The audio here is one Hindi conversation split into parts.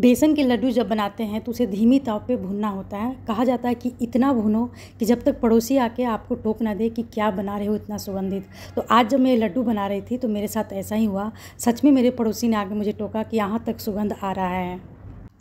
बेसन के लड्डू जब बनाते हैं तो उसे धीमी ताव पे भूनना होता है कहा जाता है कि इतना भूनो कि जब तक पड़ोसी आके आपको टोक ना दे कि क्या बना रहे हो इतना सुगंधित तो आज जब मैं लड्डू बना रही थी तो मेरे साथ ऐसा ही हुआ सच में मेरे पड़ोसी ने आके मुझे टोका कि यहाँ तक सुगंध आ रहा है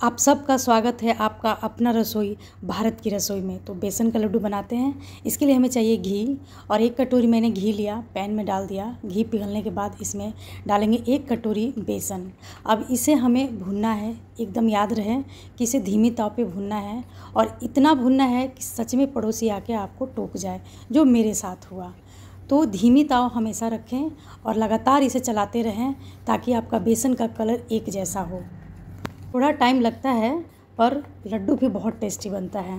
आप सबका स्वागत है आपका अपना रसोई भारत की रसोई में तो बेसन का लड्डू बनाते हैं इसके लिए हमें चाहिए घी और एक कटोरी मैंने घी लिया पैन में डाल दिया घी पिघलने के बाद इसमें डालेंगे एक कटोरी बेसन अब इसे हमें भूनना है एकदम याद रहे कि इसे धीमी ताव पे भूनना है और इतना भूनना है कि सच में पड़ोसी आके आपको टोक जाए जो मेरे साथ हुआ तो धीमी ताव हमेशा रखें और लगातार इसे चलाते रहें ताकि आपका बेसन का कलर एक जैसा हो थोड़ा टाइम लगता है पर लड्डू भी बहुत टेस्टी बनता है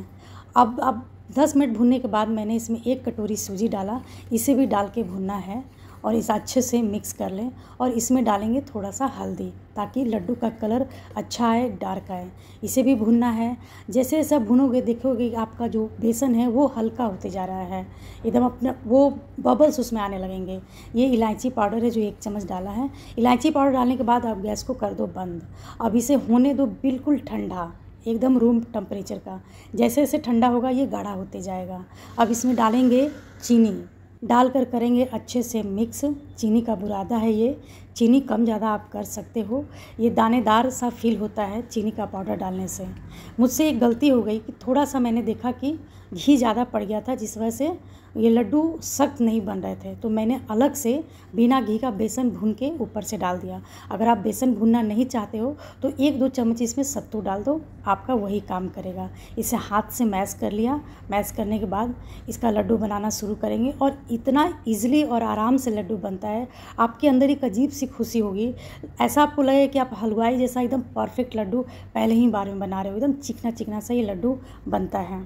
अब अब दस मिनट भूनने के बाद मैंने इसमें एक कटोरी सूजी डाला इसे भी डाल के भूनना है और इसे अच्छे से मिक्स कर लें और इसमें डालेंगे थोड़ा सा हल्दी ताकि लड्डू का कलर अच्छा आए डार्क आए इसे भी भूनना है जैसे जैसा भूनोगे देखोगे आपका जो बेसन है वो हल्का होते जा रहा है एकदम अपना वो बबल्स उसमें आने लगेंगे ये इलायची पाउडर है जो एक चम्मच डाला है इलायची पाउडर डालने के बाद आप गैस को कर दो बंद अब इसे होने दो बिल्कुल ठंडा एकदम रूम टेम्परेचर का जैसे जैसे ठंडा होगा ये गाढ़ा होते जाएगा अब इसमें डालेंगे चीनी डालकर करेंगे अच्छे से मिक्स चीनी का बुरादा है ये चीनी कम ज़्यादा आप कर सकते हो ये दानेदार सा फील होता है चीनी का पाउडर डालने से मुझसे एक गलती हो गई कि थोड़ा सा मैंने देखा कि घी ज़्यादा पड़ गया था जिस वजह से ये लड्डू सख्त नहीं बन रहे थे तो मैंने अलग से बिना घी का बेसन भून के ऊपर से डाल दिया अगर आप बेसन भूनना नहीं चाहते हो तो एक दो चम्मच इसमें सत्तू डाल दो आपका वही काम करेगा इसे हाथ से मैश कर लिया मैश करने के बाद इसका लड्डू बनाना शुरू करेंगे और इतना ईजिली और आराम से लड्डू बनता है आपके अंदर एक अजीब सी खुशी होगी ऐसा आपको लगे कि आप हलवाई जैसा एकदम परफेक्ट लड्डू पहले ही बार में बना रहे हो एकदम चिकना चिकना सा ये लड्डू बनता है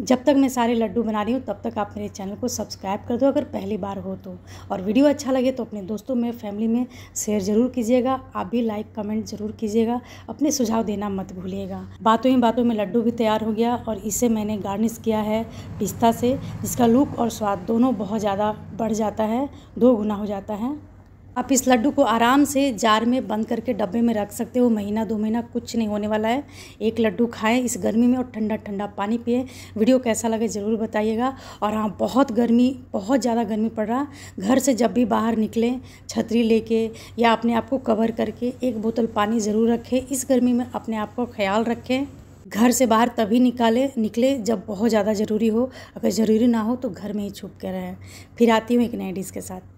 जब तक मैं सारे लड्डू बना रही हूँ तब तक आप मेरे चैनल को सब्सक्राइब कर दो अगर पहली बार हो तो और वीडियो अच्छा लगे तो अपने दोस्तों में फैमिली में शेयर ज़रूर कीजिएगा आप भी लाइक कमेंट ज़रूर कीजिएगा अपने सुझाव देना मत भूलिएगा बातों ही बातों में लड्डू भी तैयार हो गया और इसे मैंने गार्निश किया है पिस्ता से जिसका लुक और स्वाद दोनों बहुत ज़्यादा बढ़ जाता है दो गुना हो जाता है आप इस लड्डू को आराम से जार में बंद करके डब्बे में रख सकते हो महीना दो महीना कुछ नहीं होने वाला है एक लड्डू खाएं इस गर्मी में और ठंडा ठंडा पानी पिए वीडियो कैसा लगे ज़रूर बताइएगा और हाँ बहुत गर्मी बहुत ज़्यादा गर्मी पड़ रहा घर से जब भी बाहर निकलें छतरी लेके या अपने आप को कवर करके एक बोतल पानी ज़रूर रखें इस गर्मी में अपने आप को ख्याल रखें घर से बाहर तभी निकाले निकले जब बहुत ज़्यादा ज़रूरी हो अगर ज़रूरी ना हो तो घर में ही छुप के रहें फिर आती हूँ एक नए डिश के साथ